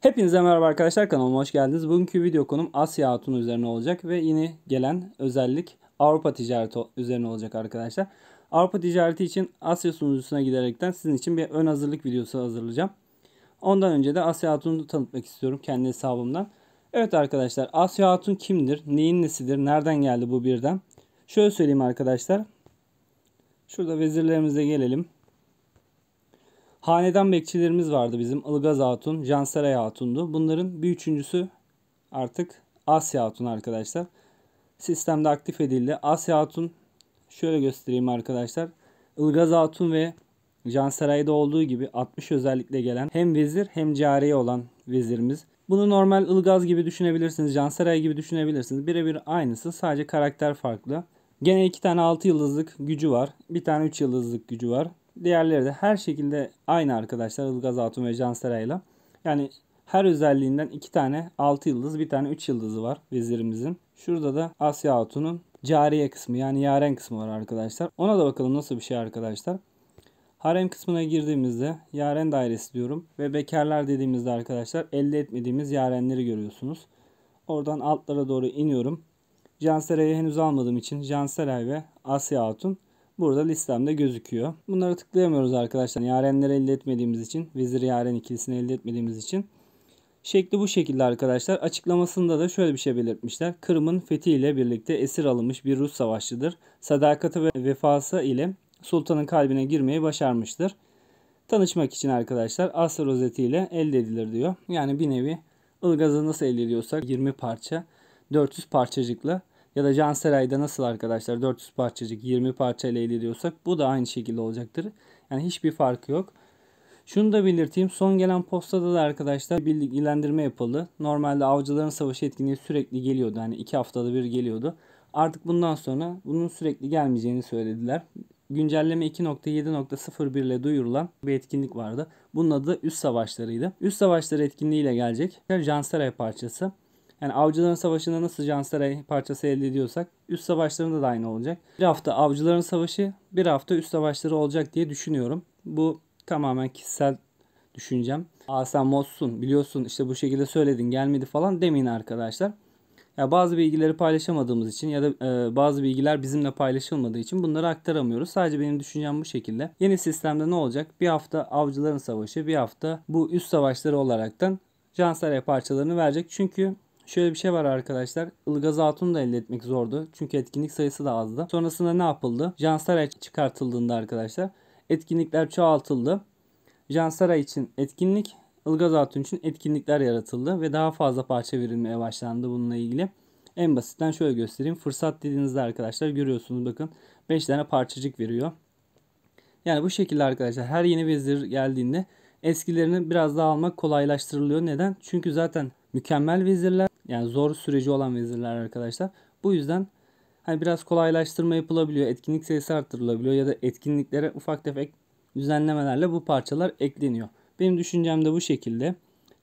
Hepinize merhaba arkadaşlar kanalıma hoş geldiniz. Bugünkü video konum Asya Hatun üzerine olacak ve yine gelen özellik Avrupa ticareti üzerine olacak arkadaşlar. Avrupa ticareti için Asya sunucusuna giderekten sizin için bir ön hazırlık videosu hazırlayacağım. Ondan önce de Asya Hatun'u tanıtmak istiyorum kendi hesabımdan. Evet arkadaşlar Asya Hatun kimdir? Neyin nesidir? Nereden geldi bu birden? Şöyle söyleyeyim arkadaşlar. Şurada vezirlerimize gelelim. Hanedan bekçilerimiz vardı bizim. Ilgaz Hatun, Cansaray Hatun'du. Bunların bir üçüncüsü artık Asya Hatun arkadaşlar. Sistemde aktif edildi. Asya Hatun şöyle göstereyim arkadaşlar. Ilgaz Hatun ve Cansaray'da olduğu gibi 60 özellikle gelen hem vezir hem cariye olan vezirimiz. Bunu normal Ilgaz gibi düşünebilirsiniz, Cansaray gibi düşünebilirsiniz. Birebir aynısı sadece karakter farklı. Gene iki tane 6 yıldızlık gücü var. Bir tane 3 yıldızlık gücü var. Diğerleri de her şekilde aynı arkadaşlar Ilgaz Hatun ve Can Seray'la. Yani her özelliğinden iki tane 6 yıldız bir tane 3 yıldızı var vezirimizin. Şurada da Asya Hatun'un cariye kısmı yani yaren kısmı var arkadaşlar. Ona da bakalım nasıl bir şey arkadaşlar. Harem kısmına girdiğimizde yaren dairesi diyorum ve bekarlar dediğimizde arkadaşlar elde etmediğimiz yarenleri görüyorsunuz. Oradan altlara doğru iniyorum. Canseray'ı henüz almadığım için Canseray ve Asya Hatun burada listemde gözüküyor. Bunları tıklayamıyoruz arkadaşlar. Yarenleri elde etmediğimiz için. Vezir Yaren ikilisini elde etmediğimiz için. Şekli bu şekilde arkadaşlar. Açıklamasında da şöyle bir şey belirtmişler. Kırım'ın fethiyle birlikte esir alınmış bir Rus savaşçıdır. Sadakati ve vefası ile sultanın kalbine girmeyi başarmıştır. Tanışmak için arkadaşlar asır rozeti ile elde edilir diyor. Yani bir nevi ılgazı nasıl elde ediyorsak 20 parça 400 parçacıkla ya da Canseray'da nasıl arkadaşlar 400 parçacık 20 parça ile elde ediyorsak bu da aynı şekilde olacaktır. Yani hiçbir farkı yok. Şunu da belirteyim. Son gelen postada da arkadaşlar bilgilendirme yapıldı. Normalde avcıların savaşı etkinliği sürekli geliyordu. Hani iki haftada bir geliyordu. Artık bundan sonra bunun sürekli gelmeyeceğini söylediler. Güncelleme 2.7.01 ile duyurulan bir etkinlik vardı. Bunun adı Üst Savaşları'ydı. Üst Savaşları etkinliği ile gelecek. Jansaray parçası. Yani Avcıların Savaşı'nda nasıl Canseray parçası elde ediyorsak üst savaşlarında da aynı olacak. Bir hafta Avcıların Savaşı, bir hafta üst savaşları olacak diye düşünüyorum. Bu tamamen kişisel düşüncem. Aa sen modsun biliyorsun işte bu şekilde söyledin gelmedi falan demeyin arkadaşlar. Ya bazı bilgileri paylaşamadığımız için ya da e, bazı bilgiler bizimle paylaşılmadığı için bunları aktaramıyoruz. Sadece benim düşüncem bu şekilde. Yeni sistemde ne olacak? Bir hafta avcıların savaşı, bir hafta bu üst savaşları olaraktan Canseray parçalarını verecek. Çünkü Şöyle bir şey var arkadaşlar. Ilgaz Hatun'u da elde etmek zordu. Çünkü etkinlik sayısı da azdı. Sonrasında ne yapıldı? Can Saray çıkartıldığında arkadaşlar etkinlikler çoğaltıldı. Can için etkinlik, Ilgaz Hatun için etkinlikler yaratıldı ve daha fazla parça verilmeye başlandı bununla ilgili. En basitten şöyle göstereyim. Fırsat dediğinizde arkadaşlar görüyorsunuz bakın 5 tane parçacık veriyor. Yani bu şekilde arkadaşlar her yeni vezir geldiğinde eskilerini biraz daha almak kolaylaştırılıyor. Neden? Çünkü zaten mükemmel vezirler yani zor süreci olan vezirler arkadaşlar. Bu yüzden hani biraz kolaylaştırma yapılabiliyor. Etkinlik sayısı arttırılabiliyor ya da etkinliklere ufak tefek düzenlemelerle bu parçalar ekleniyor. Benim düşüncem de bu şekilde.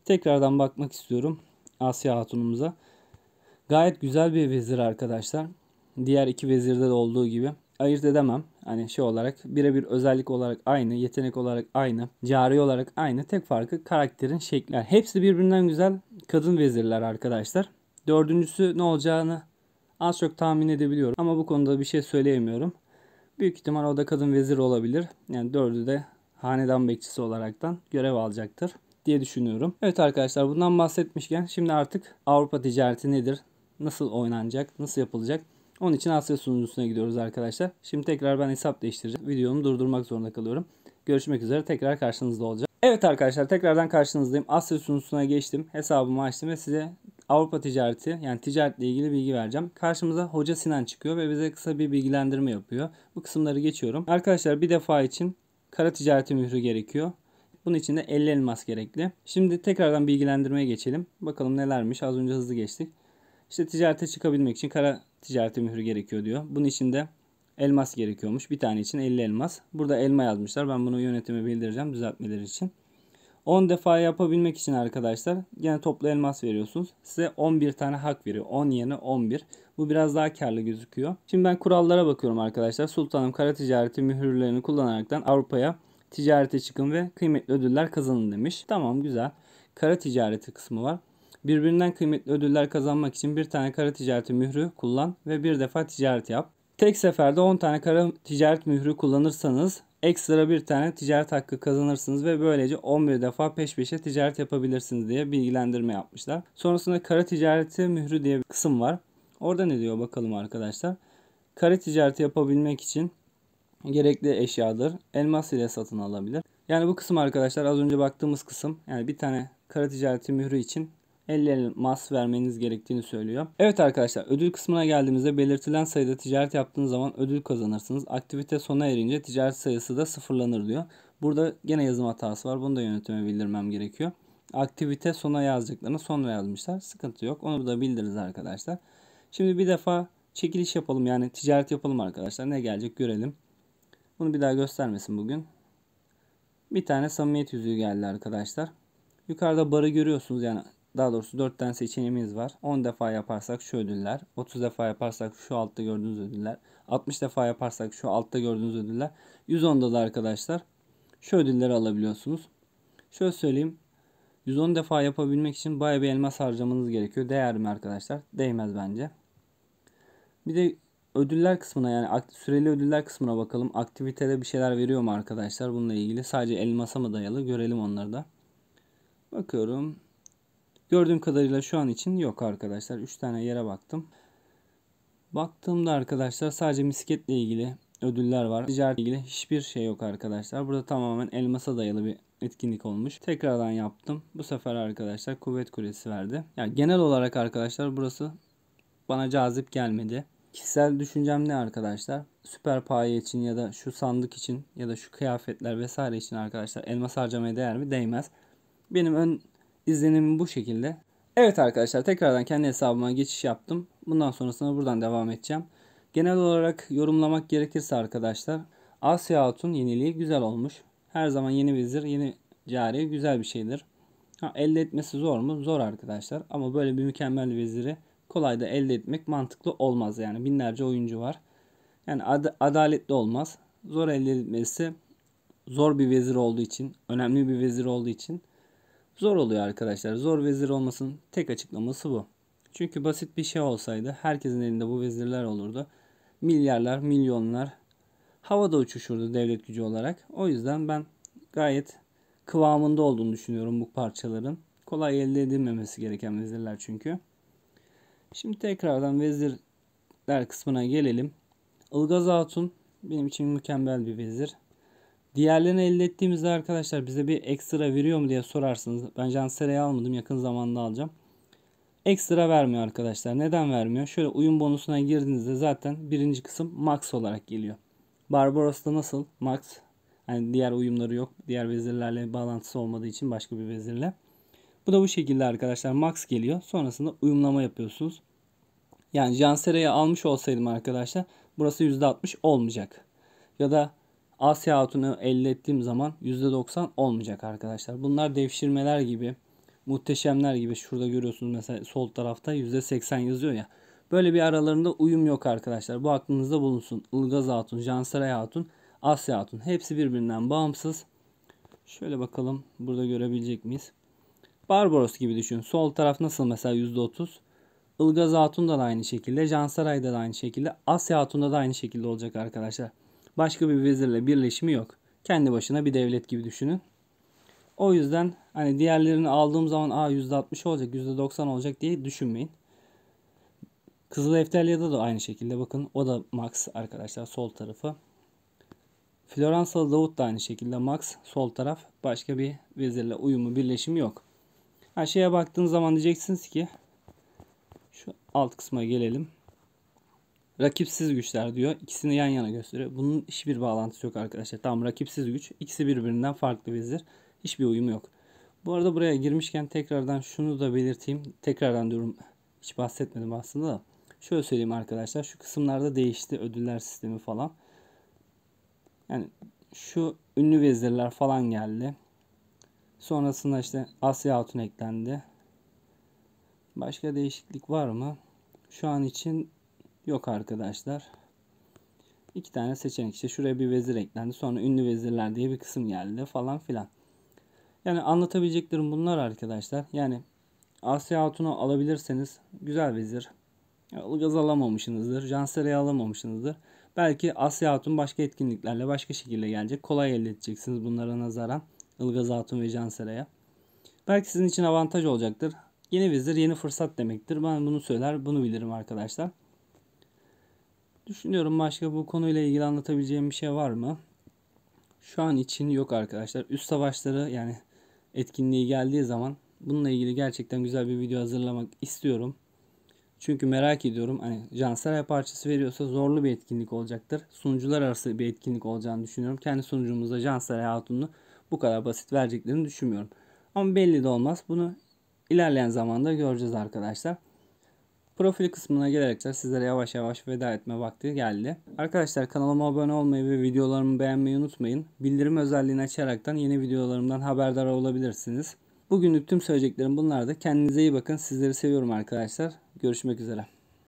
Tekrardan bakmak istiyorum Asya Hatun'umuza. Gayet güzel bir vezir arkadaşlar. Diğer iki vezirde de olduğu gibi. Ayırt edemem. Hani şey olarak birebir özellik olarak aynı, yetenek olarak aynı, cari olarak aynı. Tek farkı karakterin şekli. Hepsi birbirinden güzel kadın vezirler arkadaşlar. Dördüncüsü ne olacağını az çok tahmin edebiliyorum ama bu konuda bir şey söyleyemiyorum. Büyük ihtimal o da kadın vezir olabilir. Yani dördü de hanedan bekçisi olaraktan görev alacaktır diye düşünüyorum. Evet arkadaşlar bundan bahsetmişken şimdi artık Avrupa ticareti nedir? Nasıl oynanacak? Nasıl yapılacak? Onun için Asya sunucusuna gidiyoruz arkadaşlar. Şimdi tekrar ben hesap değiştireceğim. Videomu durdurmak zorunda kalıyorum. Görüşmek üzere tekrar karşınızda olacağım. Evet arkadaşlar tekrardan karşınızdayım. Asya sunucusuna geçtim. Hesabımı açtım ve size Avrupa ticareti yani ticaretle ilgili bilgi vereceğim. Karşımıza Hoca Sinan çıkıyor ve bize kısa bir bilgilendirme yapıyor. Bu kısımları geçiyorum. Arkadaşlar bir defa için kara ticareti mührü gerekiyor. Bunun için de 50 elmas gerekli. Şimdi tekrardan bilgilendirmeye geçelim. Bakalım nelermiş. Az önce hızlı geçtik. İşte ticarete çıkabilmek için kara ticareti mührü gerekiyor diyor. Bunun için de elmas gerekiyormuş. Bir tane için 50 elmas. Burada elma yazmışlar. Ben bunu yönetime bildireceğim düzeltmeleri için. 10 defa yapabilmek için arkadaşlar yine toplu elmas veriyorsunuz. Size 11 tane hak veriyor. 10 yerine 11. Bu biraz daha karlı gözüküyor. Şimdi ben kurallara bakıyorum arkadaşlar. Sultanım kara ticareti mühürlerini kullanaraktan Avrupa'ya ticarete çıkın ve kıymetli ödüller kazanın demiş. Tamam güzel. Kara ticareti kısmı var. Birbirinden kıymetli ödüller kazanmak için bir tane kara ticareti mührü kullan ve bir defa ticaret yap. Tek seferde 10 tane kara ticaret mührü kullanırsanız ekstra bir tane ticaret hakkı kazanırsınız ve böylece 11 defa peş peşe ticaret yapabilirsiniz diye bilgilendirme yapmışlar. Sonrasında kara ticareti mührü diye bir kısım var. Orada ne diyor bakalım arkadaşlar. Kara ticareti yapabilmek için gerekli eşyadır. Elmas ile satın alabilir. Yani bu kısım arkadaşlar az önce baktığımız kısım. Yani bir tane kara ticareti mührü için 50 mas vermeniz gerektiğini söylüyor. Evet arkadaşlar ödül kısmına geldiğimizde belirtilen sayıda ticaret yaptığınız zaman ödül kazanırsınız. Aktivite sona erince ticaret sayısı da sıfırlanır diyor. Burada gene yazım hatası var. Bunu da yönetime bildirmem gerekiyor. Aktivite sona yazacaklarını sonra yazmışlar. Sıkıntı yok. Onu da bildiririz arkadaşlar. Şimdi bir defa çekiliş yapalım. Yani ticaret yapalım arkadaşlar. Ne gelecek görelim. Bunu bir daha göstermesin bugün. Bir tane samimiyet yüzüğü geldi arkadaşlar. Yukarıda barı görüyorsunuz. Yani daha doğrusu 4 tane seçeneğimiz var. 10 defa yaparsak şu ödüller. 30 defa yaparsak şu altta gördüğünüz ödüller. 60 defa yaparsak şu altta gördüğünüz ödüller. 110'da da arkadaşlar şu ödülleri alabiliyorsunuz. Şöyle söyleyeyim. 110 defa yapabilmek için baya bir elmas harcamanız gerekiyor. Değer mi arkadaşlar? Değmez bence. Bir de ödüller kısmına yani süreli ödüller kısmına bakalım. Aktivitede bir şeyler veriyor mu arkadaşlar bununla ilgili? Sadece elmasa mı dayalı? Görelim onları da. Bakıyorum. Gördüğüm kadarıyla şu an için yok arkadaşlar. 3 tane yere baktım. Baktığımda arkadaşlar sadece misketle ilgili ödüller var. Ticaretle ilgili hiçbir şey yok arkadaşlar. Burada tamamen elmasa dayalı bir etkinlik olmuş. Tekrardan yaptım. Bu sefer arkadaşlar kuvvet kulesi verdi. Yani genel olarak arkadaşlar burası bana cazip gelmedi. Kişisel düşüncem ne arkadaşlar? Süper paye için ya da şu sandık için ya da şu kıyafetler vesaire için arkadaşlar elmas harcamaya değer mi? Değmez. Benim ön İzlenimim bu şekilde. Evet arkadaşlar tekrardan kendi hesabıma geçiş yaptım. Bundan sonrasına buradan devam edeceğim. Genel olarak yorumlamak gerekirse arkadaşlar Asya Hatun yeniliği güzel olmuş. Her zaman yeni vezir, yeni cari güzel bir şeydir. Ha, elde etmesi zor mu? Zor arkadaşlar. Ama böyle bir mükemmel veziri kolay da elde etmek mantıklı olmaz. Yani binlerce oyuncu var. Yani ad adaletli olmaz. Zor elde etmesi zor bir vezir olduğu için, önemli bir vezir olduğu için Zor oluyor arkadaşlar. Zor vezir olmasının tek açıklaması bu. Çünkü basit bir şey olsaydı herkesin elinde bu vezirler olurdu. Milyarlar, milyonlar havada uçuşurdu devlet gücü olarak. O yüzden ben gayet kıvamında olduğunu düşünüyorum bu parçaların. Kolay elde edilmemesi gereken vezirler çünkü. Şimdi tekrardan vezirler kısmına gelelim. Ilgaz Hatun benim için mükemmel bir vezir. Diğerlerini elde ettiğimizde arkadaşlar bize bir ekstra veriyor mu diye sorarsınız. Ben Cansere'yi almadım. Yakın zamanda alacağım. Ekstra vermiyor arkadaşlar. Neden vermiyor? Şöyle uyum bonusuna girdiğinizde zaten birinci kısım max olarak geliyor. Barbaros'ta nasıl? Max. Hani diğer uyumları yok. Diğer vezirlerle bağlantısı olmadığı için başka bir vezirle. Bu da bu şekilde arkadaşlar. Max geliyor. Sonrasında uyumlama yapıyorsunuz. Yani Cansere'yi almış olsaydım arkadaşlar burası %60 olmayacak. Ya da Asya hatunu elde ettiğim zaman %90 olmayacak arkadaşlar. Bunlar devşirmeler gibi muhteşemler gibi şurada görüyorsunuz mesela sol tarafta %80 yazıyor ya. Böyle bir aralarında uyum yok arkadaşlar. Bu aklınızda bulunsun. Ilgaz Hatun, Jansaray Hatun, Asya Hatun. Hepsi birbirinden bağımsız. Şöyle bakalım burada görebilecek miyiz? Barbaros gibi düşün. Sol taraf nasıl mesela %30? Ilgaz Hatun'da da aynı şekilde. Jansaray'da da aynı şekilde. Asya Hatun'da da aynı şekilde olacak arkadaşlar başka bir vezirle birleşimi yok. Kendi başına bir devlet gibi düşünün. O yüzden hani diğerlerini aldığım zaman a %60 olacak, %90 olacak diye düşünmeyin. Kızıl Eftelya'da da aynı şekilde bakın o da max arkadaşlar sol tarafı. Floransalı Davut da aynı şekilde max sol taraf başka bir vezirle uyumu birleşimi yok. Her şeye baktığınız zaman diyeceksiniz ki şu alt kısma gelelim rakipsiz güçler diyor. İkisini yan yana gösteriyor. Bunun hiçbir bağlantısı yok arkadaşlar. Tam rakipsiz güç. İkisi birbirinden farklı vezir. Hiçbir uyumu yok. Bu arada buraya girmişken tekrardan şunu da belirteyim. Tekrardan diyorum hiç bahsetmedim aslında da. Şöyle söyleyeyim arkadaşlar. Şu kısımlarda değişti ödüller sistemi falan. Yani şu ünlü vezirler falan geldi. Sonrasında işte Asya Hatun eklendi. Başka değişiklik var mı? Şu an için yok arkadaşlar. İki tane seçenek işte şuraya bir vezir eklendi sonra ünlü vezirler diye bir kısım geldi falan filan. Yani anlatabileceklerim bunlar arkadaşlar. Yani Asya Hatun'u alabilirseniz güzel vezir. Ilgaz alamamışsınızdır. Cansere'yi alamamışsınızdır. Belki Asya Hatun başka etkinliklerle başka şekilde gelecek. Kolay elde edeceksiniz bunlara nazaran. Ilgaz Hatun ve Cansere'ye. Belki sizin için avantaj olacaktır. Yeni vezir yeni fırsat demektir. Ben bunu söyler bunu bilirim arkadaşlar. Düşünüyorum başka bu konuyla ilgili anlatabileceğim bir şey var mı? Şu an için yok arkadaşlar. Üst savaşları yani etkinliği geldiği zaman bununla ilgili gerçekten güzel bir video hazırlamak istiyorum. Çünkü merak ediyorum hani Canseray parçası veriyorsa zorlu bir etkinlik olacaktır. Sunucular arası bir etkinlik olacağını düşünüyorum. Kendi sunucumuzda Canseray Hatun'u bu kadar basit vereceklerini düşünmüyorum. Ama belli de olmaz. Bunu ilerleyen zamanda göreceğiz arkadaşlar. Profil kısmına gelerek sizlere yavaş yavaş veda etme vakti geldi. Arkadaşlar kanalıma abone olmayı ve videolarımı beğenmeyi unutmayın. Bildirim özelliğini açaraktan yeni videolarımdan haberdar olabilirsiniz. Bugünlük tüm söyleyeceklerim bunlardı. Kendinize iyi bakın. Sizleri seviyorum arkadaşlar. Görüşmek üzere.